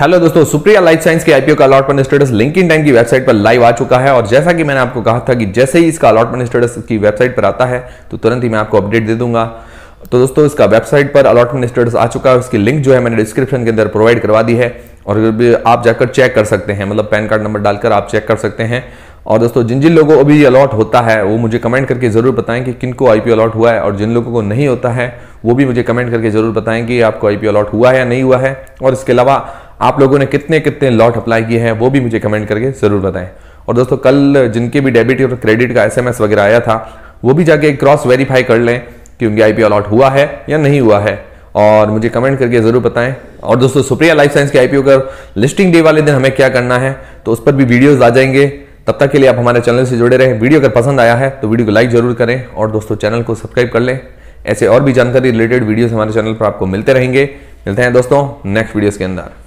hello दोस्तों Supriya life science के IPO का allotment status link Intime की वेबसाइट पर लाइव आ चुका है और जैसा कि मैंने आपको कहा था कि जैसे ही इसका अलॉटमेंट स्टेटस की वेबसाइट पर आता है तो तुरंत ही मैं आपको अपडेट दे दूंगा तो दोस्तों इसका वेबसाइट पर अलॉटमेंट स्टेटस आ चुका है उसकी लिंक जो है मैंने डिस्क्रिप्शन के अंदर प्रोवाइड करवा दी है और आप जाकर चेक कर सकते हैं मतलब पैन कार्ड नंबर डालकर आप चेक कर सकते हैं और दोस्तों जिन जिन लोगों को अभी अलॉट होता है वो मुझे कमेंट करके ज़रूर बताएं कि किनको आईपीओ अलॉट हुआ है और जिन लोगों को नहीं होता है वो भी मुझे कमेंट करके ज़रूर बताएं कि आपको आईपीओ अलॉट हुआ है या नहीं हुआ है और इसके अलावा आप लोगों ने कितने कितने लॉट अप्लाई किए हैं वो भी मुझे कमेंट करके ज़रूर बताएं और दोस्तों कल जिनके भी डेबिट और क्रेडिट का एस वगैरह आया था वो भी जाके क्रॉस वेरीफाई कर लें कि उनकी आई अलॉट हुआ है या नहीं हुआ है और मुझे कमेंट करके ज़रूर बताएं और दोस्तों सुप्रिया लाइफ साइंस के आईपीओ का लिस्टिंग डे वाले दिन हमें क्या करना है तो उस पर भी वीडियोज़ आ जाएंगे तब तक के लिए आप हमारे चैनल से जुड़े रहें वीडियो अगर पसंद आया है तो वीडियो को लाइक जरूर करें और दोस्तों चैनल को सब्सक्राइब कर लें ऐसे और भी जानकारी रिलेटेड वीडियोस हमारे चैनल पर आपको मिलते रहेंगे मिलते हैं दोस्तों नेक्स्ट वीडियोस के अंदर